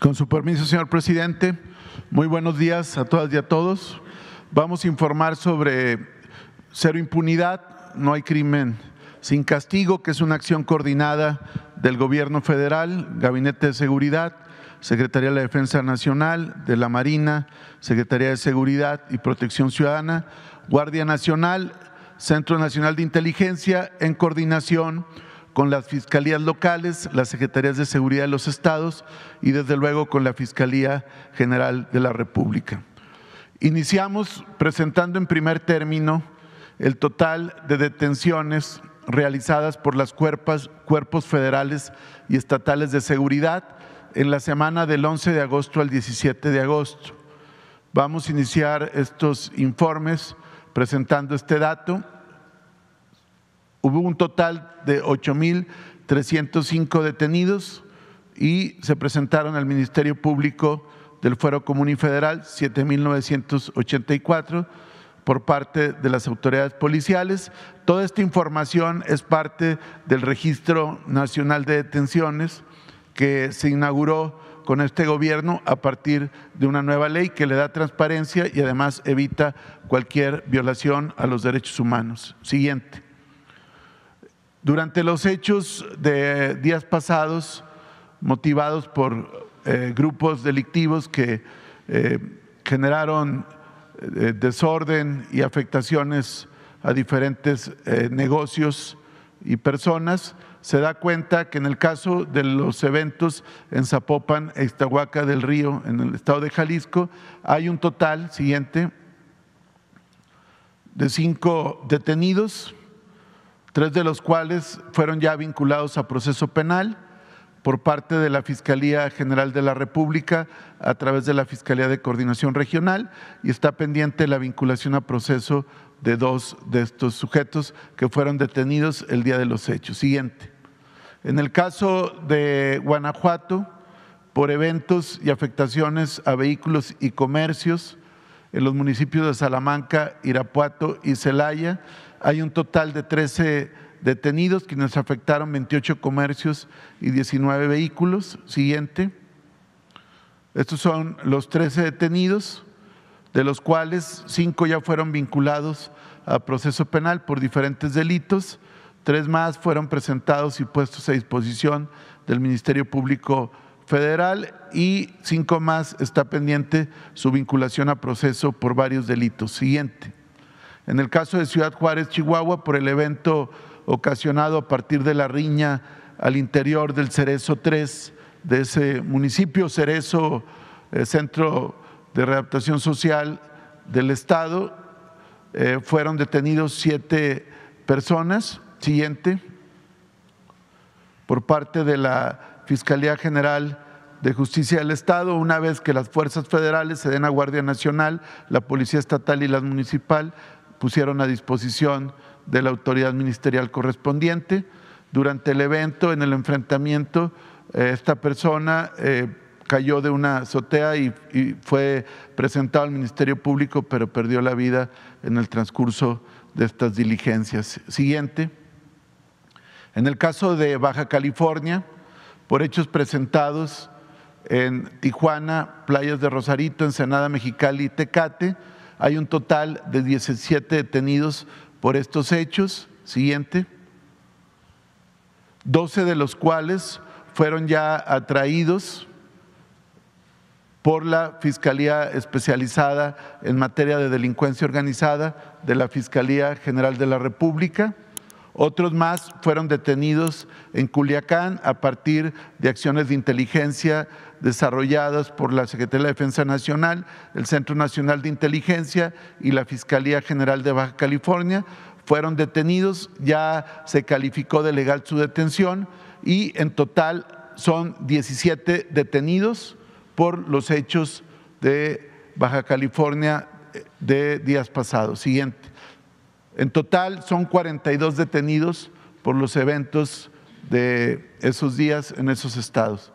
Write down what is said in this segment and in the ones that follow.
Con su permiso, señor presidente, muy buenos días a todas y a todos. Vamos a informar sobre cero impunidad, no hay crimen sin castigo, que es una acción coordinada del Gobierno federal, Gabinete de Seguridad, Secretaría de la Defensa Nacional, de la Marina, Secretaría de Seguridad y Protección Ciudadana, Guardia Nacional, Centro Nacional de Inteligencia, en coordinación con las fiscalías locales, las secretarías de seguridad de los estados y desde luego con la Fiscalía General de la República. Iniciamos presentando en primer término el total de detenciones realizadas por las cuerpos, cuerpos federales y estatales de seguridad en la semana del 11 de agosto al 17 de agosto. Vamos a iniciar estos informes presentando este dato. Hubo un total de 8.305 detenidos y se presentaron al Ministerio Público del Fuero Común y Federal 7.984 por parte de las autoridades policiales. Toda esta información es parte del Registro Nacional de Detenciones que se inauguró con este gobierno a partir de una nueva ley que le da transparencia y además evita cualquier violación a los derechos humanos. Siguiente. Durante los hechos de días pasados, motivados por eh, grupos delictivos que eh, generaron eh, desorden y afectaciones a diferentes negocios y personas, se da cuenta que en el caso de los eventos en Zapopan, e Iztahuaca del Río, en el estado de Jalisco, hay un total siguiente de cinco detenidos, tres de los cuales fueron ya vinculados a proceso penal por parte de la Fiscalía General de la República a través de la Fiscalía de Coordinación Regional y está pendiente la vinculación a proceso de dos de estos sujetos que fueron detenidos el día de los hechos. Siguiente. En el caso de Guanajuato, por eventos y afectaciones a vehículos y comercios en los municipios de Salamanca, Irapuato y Celaya, hay un total de 13 detenidos, quienes afectaron 28 comercios y 19 vehículos. Siguiente. Estos son los 13 detenidos, de los cuales 5 ya fueron vinculados a proceso penal por diferentes delitos. Tres más fueron presentados y puestos a disposición del Ministerio Público Federal y cinco más está pendiente su vinculación a proceso por varios delitos. Siguiente. En el caso de Ciudad Juárez, Chihuahua, por el evento ocasionado a partir de la riña al interior del Cerezo 3 de ese municipio, Cerezo, eh, Centro de Readaptación Social del Estado, eh, fueron detenidos siete personas. Siguiente, por parte de la Fiscalía General de Justicia del Estado, una vez que las fuerzas federales se den a Guardia Nacional, la Policía Estatal y la Municipal, pusieron a disposición de la autoridad ministerial correspondiente. Durante el evento, en el enfrentamiento, eh, esta persona eh, cayó de una azotea y, fue presentado al Ministerio Público, pero perdió la vida en el transcurso de estas diligencias. Siguiente. En el caso de Baja California, por hechos presentados en Tijuana, Playas de Rosarito, Ensenada Mexicali y Tecate, hay un total de 17 detenidos por estos hechos. Siguiente. 12 de los cuales fueron ya atraídos por la Fiscalía Especializada en materia de delincuencia organizada de la Fiscalía General de la República. Otros más fueron detenidos en Culiacán a partir de acciones de inteligencia desarrolladas por la Secretaría de Defensa Nacional, el Centro Nacional de Inteligencia y la Fiscalía General de Baja California. Fueron detenidos, ya se calificó de legal su detención y en total son 17 detenidos por los hechos de Baja California eh, de días pasados. Siguiente. En total son 42 detenidos por los eventos de esos días en esos estados.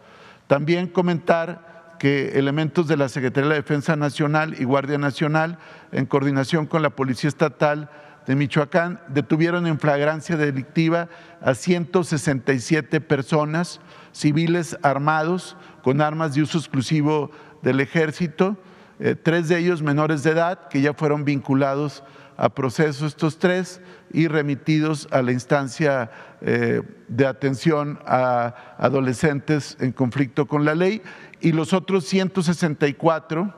También comentar que elementos de la Secretaría de la Defensa Nacional y Guardia Nacional, en coordinación con la Policía Estatal de Michoacán, detuvieron en flagrancia delictiva a 167 personas civiles armados con armas de uso exclusivo del ejército, eh, tres de ellos menores de edad que ya fueron vinculados a proceso estos tres y remitidos a la instancia eh, de atención a adolescentes en conflicto con la ley y los otros 164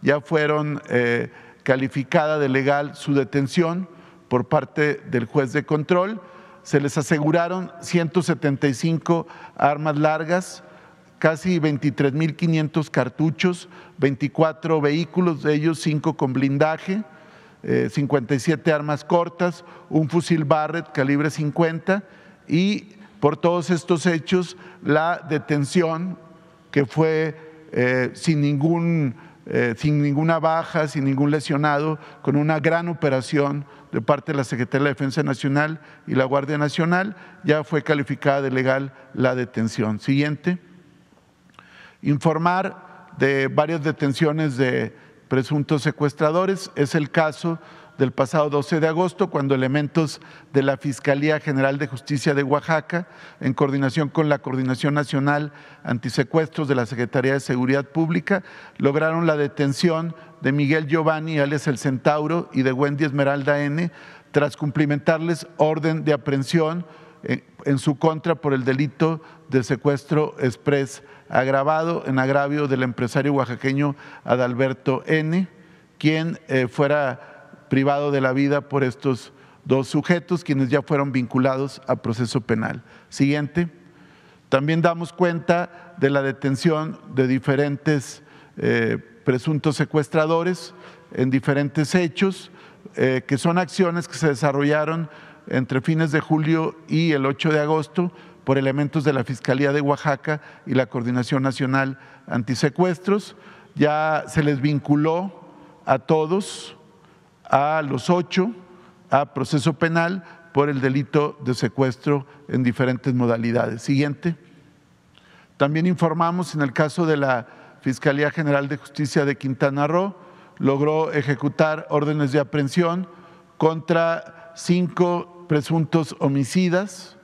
ya fueron eh, calificada de legal su detención por parte del juez de control. Se les aseguraron 175 armas largas, casi 23.500 cartuchos, 24 vehículos, de ellos 5 con blindaje, 57 eh, armas cortas, un fusil Barrett calibre 50 y por todos estos hechos la detención que fue eh, sin, ningún, eh, sin ninguna baja, sin ningún lesionado, con una gran operación de parte de la Secretaría de la Defensa Nacional y la Guardia Nacional, ya fue calificada de legal la detención. Siguiente informar de varias detenciones de presuntos secuestradores. Es el caso del pasado 12 de agosto, cuando elementos de la Fiscalía General de Justicia de Oaxaca, en coordinación con la Coordinación Nacional Antisecuestros de la Secretaría de Seguridad Pública, lograron la detención de Miguel Giovanni, alias El Centauro, y de Wendy Esmeralda N, tras cumplimentarles orden de aprehensión eh, en su contra por el delito de secuestro express agravado en agravio del empresario oaxaqueño Adalberto N., quien eh, fuera privado de la vida por estos dos sujetos, quienes ya fueron vinculados a proceso penal. Siguiente. También damos cuenta de la detención de diferentes eh, presuntos secuestradores en diferentes hechos, eh, que son acciones que se desarrollaron entre fines de julio y el 8 de agosto por elementos de la Fiscalía de Oaxaca y la Coordinación Nacional Antisecuestros. Ya se les vinculó a todos, a los ocho, a proceso penal por el delito de secuestro en diferentes modalidades. Siguiente. También informamos en el caso de la Fiscalía General de Justicia de Quintana Roo, logró ejecutar órdenes de aprehensión contra cinco presuntos homicidas,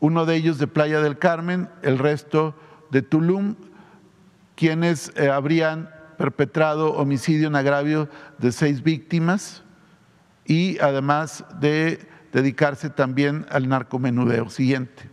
uno de ellos de Playa del Carmen, el resto de Tulum, quienes eh, habrían perpetrado homicidio en agravio de seis víctimas y además de dedicarse también al narcomenudeo. Siguiente.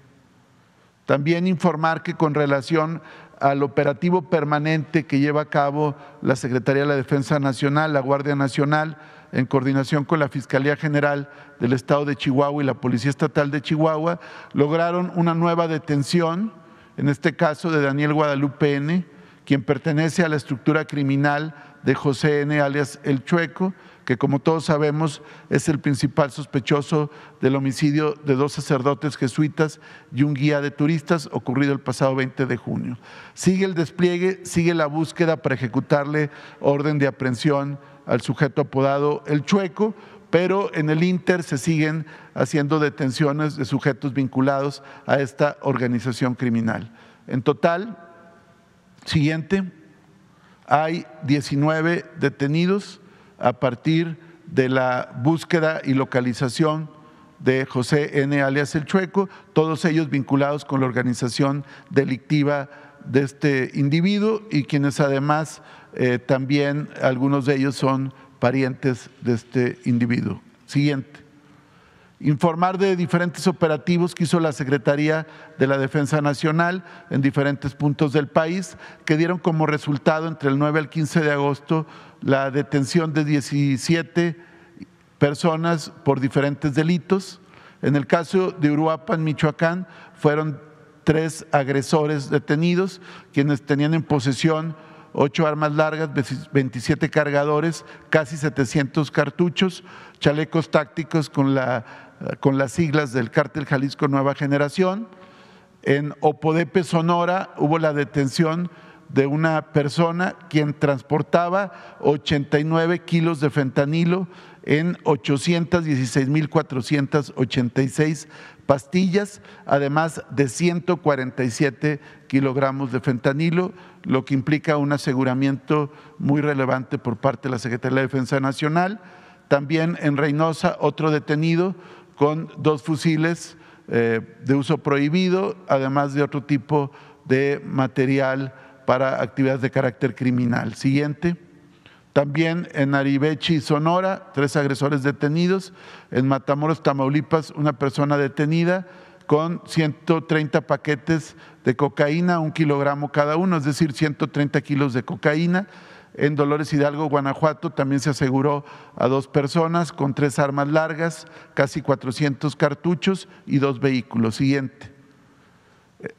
También informar que con relación al operativo permanente que lleva a cabo la Secretaría de la Defensa Nacional, la Guardia Nacional, en coordinación con la Fiscalía General del Estado de Chihuahua y la Policía Estatal de Chihuahua, lograron una nueva detención, en este caso de Daniel Guadalupe N., quien pertenece a la estructura criminal de José N., alias El Chueco, que como todos sabemos es el principal sospechoso del homicidio de dos sacerdotes jesuitas y un guía de turistas ocurrido el pasado 20 de junio. Sigue el despliegue, sigue la búsqueda para ejecutarle orden de aprehensión al sujeto apodado El Chueco, pero en el Inter se siguen haciendo detenciones de sujetos vinculados a esta organización criminal. En total, siguiente, hay 19 detenidos a partir de la búsqueda y localización de José N. alias El Chueco, todos ellos vinculados con la organización delictiva de este individuo y quienes además eh, también algunos de ellos son parientes de este individuo. Siguiente informar de diferentes operativos que hizo la Secretaría de la Defensa Nacional en diferentes puntos del país, que dieron como resultado entre el 9 al 15 de agosto la detención de 17 personas por diferentes delitos. En el caso de Uruapan, Michoacán, fueron tres agresores detenidos, quienes tenían en posesión ocho armas largas, 27 cargadores, casi 700 cartuchos, chalecos tácticos con la con las siglas del cártel Jalisco Nueva Generación. En Opodepe, Sonora, hubo la detención de una persona quien transportaba 89 kilos de fentanilo en 816.486 pastillas, además de 147 kilogramos de fentanilo, lo que implica un aseguramiento muy relevante por parte de la Secretaría de Defensa Nacional. También en Reynosa, otro detenido con dos fusiles eh, de uso prohibido, además de otro tipo de material para actividades de carácter criminal. Siguiente. También en Aribechi, Sonora, tres agresores detenidos. En Matamoros, Tamaulipas, una persona detenida con 130 paquetes de cocaína, un kilogramo cada uno, es decir, 130 kilos de cocaína en Dolores Hidalgo, Guanajuato, también se aseguró a dos personas con tres armas largas, casi 400 cartuchos y dos vehículos. Siguiente. Eh,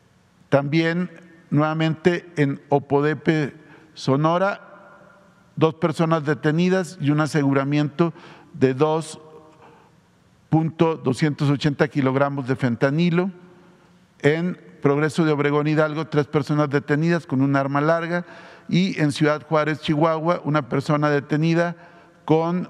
también, nuevamente, en Opodepe, Sonora, dos personas detenidas y un aseguramiento de 2.280 kilogramos de fentanilo. En Progreso de Obregón Hidalgo, tres personas detenidas con un arma larga y en Ciudad Juárez, Chihuahua, una persona detenida con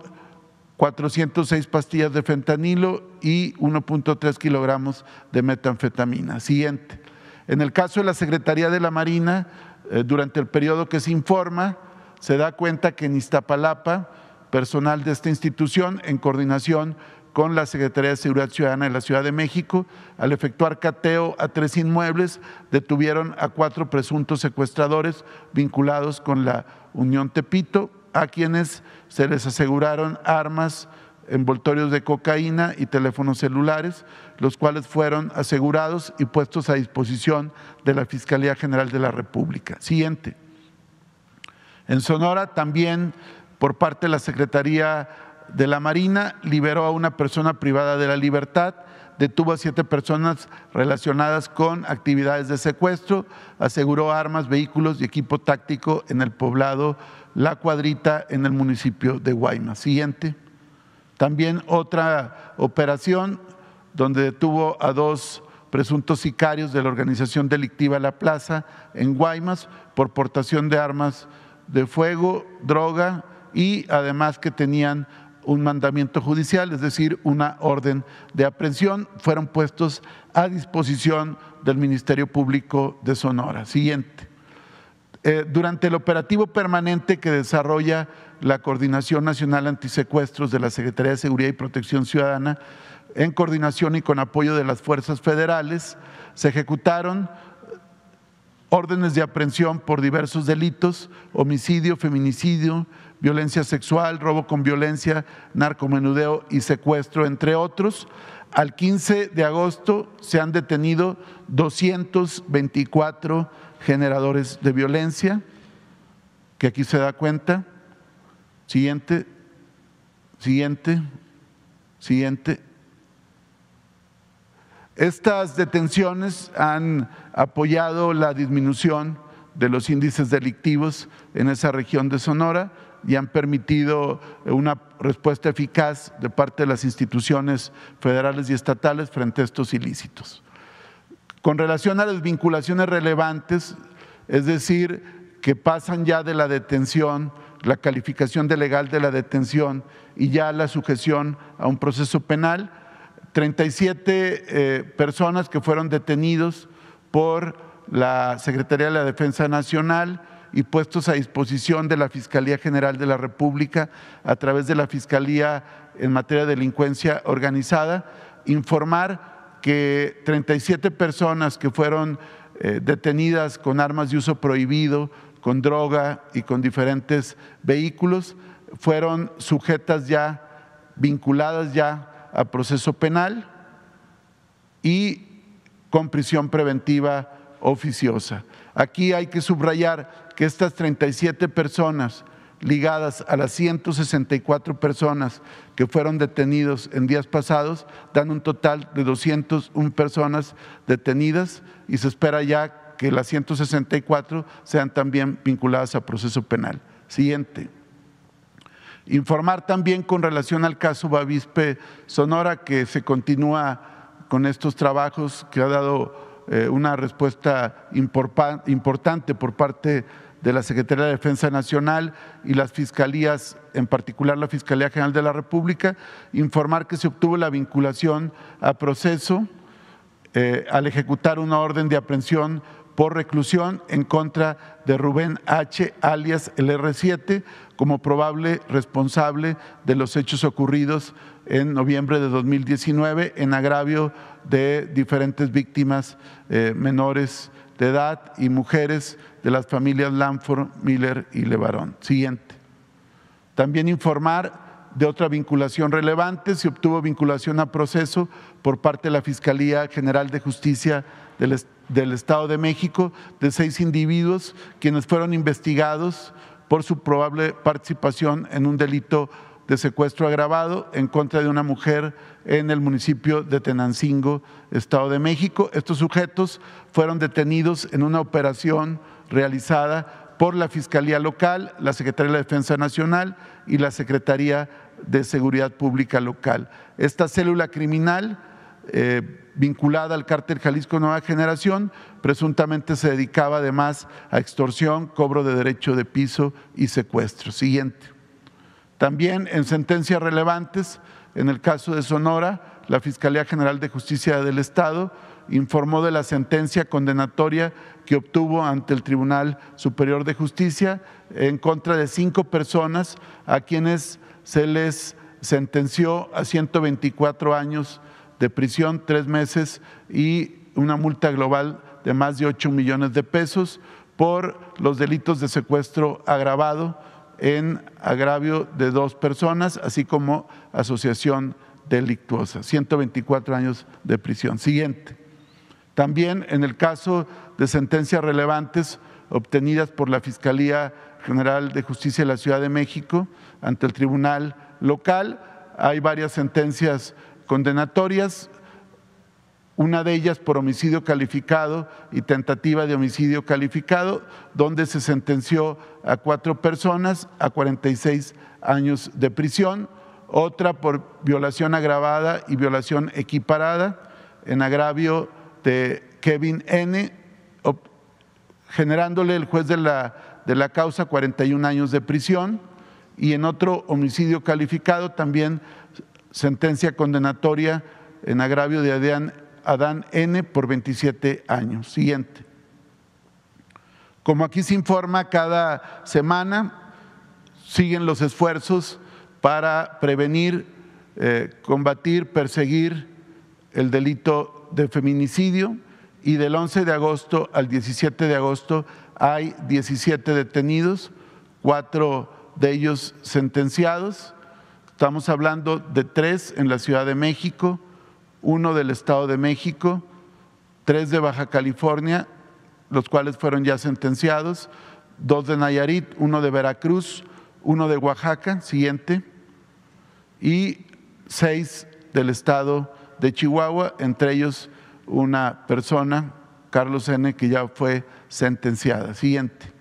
406 pastillas de fentanilo y 1.3 kilogramos de metanfetamina. Siguiente. En el caso de la Secretaría de la Marina, eh, durante el periodo que se informa, se da cuenta que en Iztapalapa, personal de esta institución, en coordinación con la Secretaría de Seguridad Ciudadana de la Ciudad de México. Al efectuar cateo a tres inmuebles, detuvieron a cuatro presuntos secuestradores vinculados con la Unión Tepito, a quienes se les aseguraron armas, envoltorios de cocaína y teléfonos celulares, los cuales fueron asegurados y puestos a disposición de la Fiscalía General de la República. Siguiente. En Sonora también por parte de la Secretaría de la Marina liberó a una persona privada de la libertad, detuvo a siete personas relacionadas con actividades de secuestro, aseguró armas, vehículos y equipo táctico en el poblado La Cuadrita en el municipio de Guaymas. Siguiente. También otra operación donde detuvo a dos presuntos sicarios de la organización delictiva La Plaza en Guaymas por portación de armas de fuego, droga y además que tenían un mandamiento judicial, es decir, una orden de aprehensión, fueron puestos a disposición del Ministerio Público de Sonora. Siguiente. Eh, durante el operativo permanente que desarrolla la Coordinación Nacional Antisecuestros de la Secretaría de Seguridad y Protección Ciudadana, en coordinación y con apoyo de las fuerzas federales, se ejecutaron órdenes de aprehensión por diversos delitos, homicidio, feminicidio, violencia sexual, robo con violencia, narcomenudeo y secuestro, entre otros. Al 15 de agosto se han detenido 224 generadores de violencia, que aquí se da cuenta. Siguiente, siguiente, siguiente. Estas detenciones han apoyado la disminución de los índices delictivos en esa región de Sonora y han permitido una respuesta eficaz de parte de las instituciones federales y estatales frente a estos ilícitos. Con relación a las vinculaciones relevantes, es decir, que pasan ya de la detención, la calificación de legal de la detención y ya la sujeción a un proceso penal, 37 eh, personas que fueron detenidos por la Secretaría de la Defensa Nacional y puestos a disposición de la Fiscalía General de la República a través de la Fiscalía en materia de delincuencia organizada, informar que 37 personas que fueron eh, detenidas con armas de uso prohibido, con droga y con diferentes vehículos, fueron sujetas ya, vinculadas ya a proceso penal y con prisión preventiva oficiosa. Aquí hay que subrayar que estas 37 personas ligadas a las 164 personas que fueron detenidos en días pasados, dan un total de 201 personas detenidas y se espera ya que las 164 sean también vinculadas a proceso penal. Siguiente. Informar también con relación al caso Bavispe Sonora, que se continúa con estos trabajos que ha dado eh, una respuesta importante por parte de la Secretaría de Defensa Nacional y las fiscalías, en particular la Fiscalía General de la República, informar que se obtuvo la vinculación a proceso eh, al ejecutar una orden de aprehensión por reclusión en contra de Rubén H., alias lr 7 como probable responsable de los hechos ocurridos en noviembre de 2019 en agravio de diferentes víctimas eh, menores de edad y mujeres de las familias Lanford, Miller y Levarón. Siguiente. También informar de otra vinculación relevante, se obtuvo vinculación a proceso por parte de la Fiscalía General de Justicia del, Estado de México de seis individuos quienes fueron investigados por su probable participación en un delito de secuestro agravado en contra de una mujer en el municipio de Tenancingo, Estado de México. Estos sujetos fueron detenidos en una operación realizada por la Fiscalía Local, la Secretaría de Defensa Nacional y la Secretaría de Seguridad Pública Local. Esta célula criminal eh, vinculada al cártel Jalisco Nueva Generación, presuntamente se dedicaba además a extorsión, cobro de derecho de piso y secuestro. Siguiente. También en sentencias relevantes, en el caso de Sonora, la Fiscalía General de Justicia del Estado informó de la sentencia condenatoria que obtuvo ante el Tribunal Superior de Justicia en contra de cinco personas a quienes se les sentenció a 124 años de prisión, tres meses y una multa global de más de 8 millones de pesos por los delitos de secuestro agravado en agravio de dos personas, así como asociación delictuosa. 124 años de prisión. Siguiente. También en el caso de sentencias relevantes obtenidas por la Fiscalía General de Justicia de la Ciudad de México ante el Tribunal Local, hay varias sentencias condenatorias, una de ellas por homicidio calificado y tentativa de homicidio calificado, donde se sentenció a cuatro personas a 46 años de prisión, otra por violación agravada y violación equiparada en agravio de Kevin N., generándole el juez de la, de la causa 41 años de prisión y en otro homicidio calificado también sentencia condenatoria en agravio de Adán, N por 27 años. Siguiente. Como aquí se informa cada semana, siguen los esfuerzos para prevenir, eh, combatir, perseguir el delito de feminicidio y del 11 de agosto al 17 de agosto hay 17 detenidos, cuatro de ellos sentenciados Estamos hablando de tres en la Ciudad de México, uno del Estado de México, tres de Baja California, los cuales fueron ya sentenciados, dos de Nayarit, uno de Veracruz, uno de Oaxaca, siguiente, y seis del Estado de Chihuahua, entre ellos una persona, Carlos N., que ya fue sentenciada. Siguiente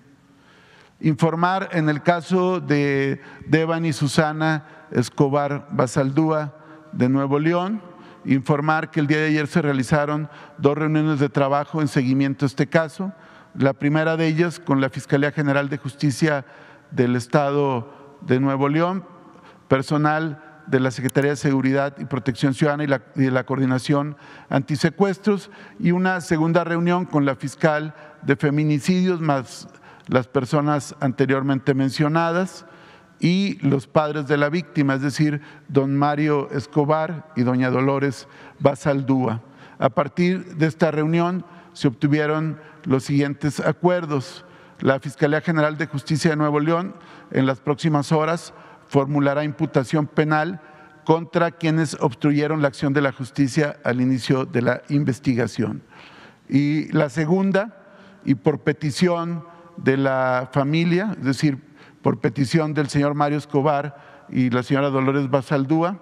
informar en el caso de Devan y Susana Escobar Basaldúa de Nuevo León, informar que el día de ayer se realizaron dos reuniones de trabajo en seguimiento a este caso, la primera de ellas con la Fiscalía General de Justicia del Estado de Nuevo León, personal de la Secretaría de Seguridad y Protección Ciudadana y, de la Coordinación Antisecuestros, y una segunda reunión con la fiscal de feminicidios más las personas anteriormente mencionadas y los padres de la víctima, es decir, don Mario Escobar y doña Dolores Basaldúa. A partir de esta reunión se obtuvieron los siguientes acuerdos. La Fiscalía General de Justicia de Nuevo León en las próximas horas formulará imputación penal contra quienes obstruyeron la acción de la justicia al inicio de la investigación. Y la segunda, y por petición de la familia, es decir, por petición del señor Mario Escobar y la señora Dolores Basaldúa,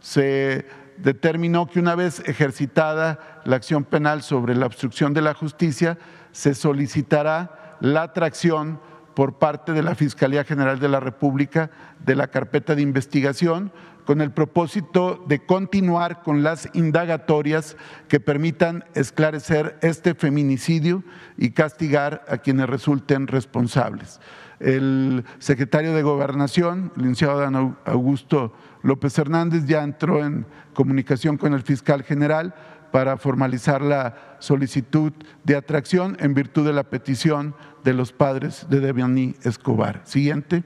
se determinó que una vez ejercitada la acción penal sobre la obstrucción de la justicia, se solicitará la atracción por parte de la Fiscalía General de la República de la carpeta de investigación con el propósito de continuar con las indagatorias que permitan esclarecer este feminicidio y castigar a quienes resulten responsables. El secretario de Gobernación, el licenciado Augusto López Hernández, ya entró en comunicación con el fiscal general para formalizar la solicitud de atracción en virtud de la petición de los padres de Devianí Escobar. Siguiente.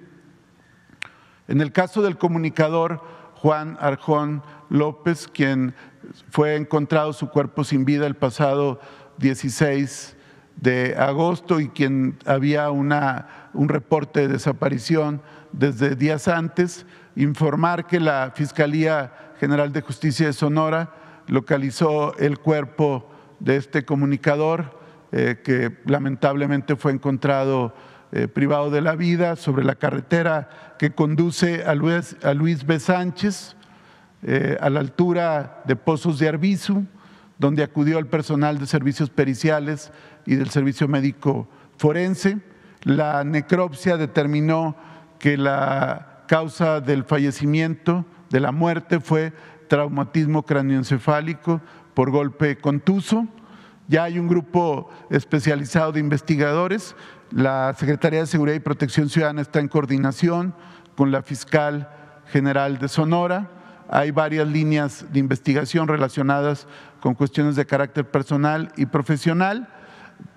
En el caso del comunicador Juan Arjón López, quien fue encontrado su cuerpo sin vida el pasado 16 de agosto y quien había una, un reporte de desaparición desde días antes, informar que la Fiscalía General de Justicia de Sonora localizó el cuerpo de este comunicador eh, que lamentablemente fue encontrado eh, privado de la vida, sobre la carretera que conduce a Luis, a B. Sánchez, eh, a la altura de Pozos de Arbizu, donde acudió el personal de servicios periciales y del servicio médico forense. La necropsia determinó que la causa del fallecimiento, de la muerte, fue traumatismo cráneoencefálico por golpe contuso. Ya hay un grupo especializado de investigadores la Secretaría de Seguridad y Protección Ciudadana está en coordinación con la fiscal general de Sonora. Hay varias líneas de investigación relacionadas con cuestiones de carácter personal y profesional.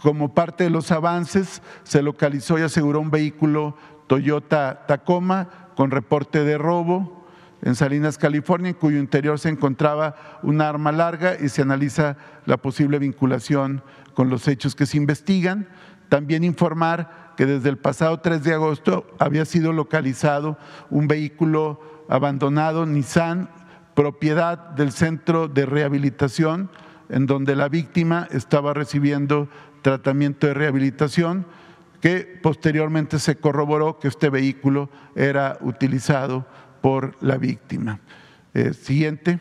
Como parte de los avances, se localizó y aseguró un vehículo Toyota Tacoma con reporte de robo en Salinas, California, en cuyo interior se encontraba un arma larga y se analiza la posible vinculación con los hechos que se investigan. También informar que desde el pasado 3 de agosto había sido localizado un vehículo abandonado Nissan, propiedad del Centro de Rehabilitación, en donde la víctima estaba recibiendo tratamiento de rehabilitación, que posteriormente se corroboró que este vehículo era utilizado por la víctima. Eh, siguiente.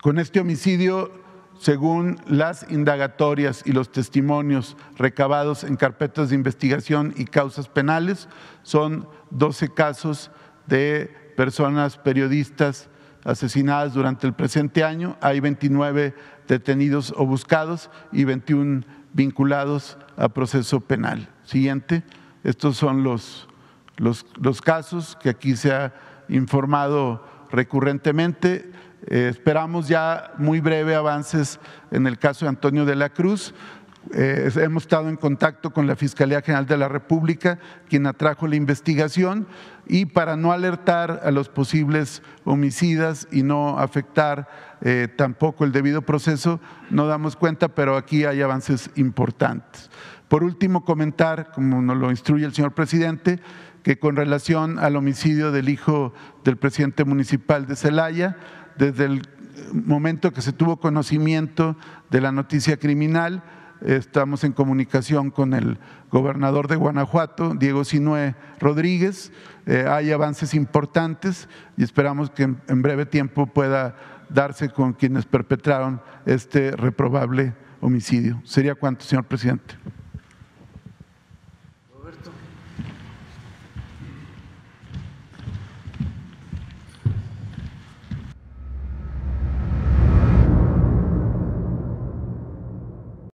Con este homicidio según las indagatorias y los testimonios recabados en carpetas de investigación y causas penales, son 12 casos de personas periodistas asesinadas durante el presente año. Hay 29 detenidos o buscados y 21 vinculados a proceso penal. Siguiente, estos son los, los casos que aquí se ha informado recurrentemente eh, esperamos ya muy breve avances en el caso de Antonio de la Cruz. Eh, hemos estado en contacto con la Fiscalía General de la República, quien atrajo la investigación, y para no alertar a los posibles homicidas y no afectar eh, tampoco el debido proceso, no damos cuenta, pero aquí hay avances importantes. Por último, comentar, como nos lo instruye el señor presidente, que con relación al homicidio del hijo del presidente municipal de Celaya, desde el momento que se tuvo conocimiento de la noticia criminal. Estamos en comunicación con el gobernador de Guanajuato, Diego Sinue Rodríguez. Eh, hay avances importantes y esperamos que en breve tiempo pueda darse con quienes perpetraron este reprobable homicidio. ¿Sería cuánto, señor presidente?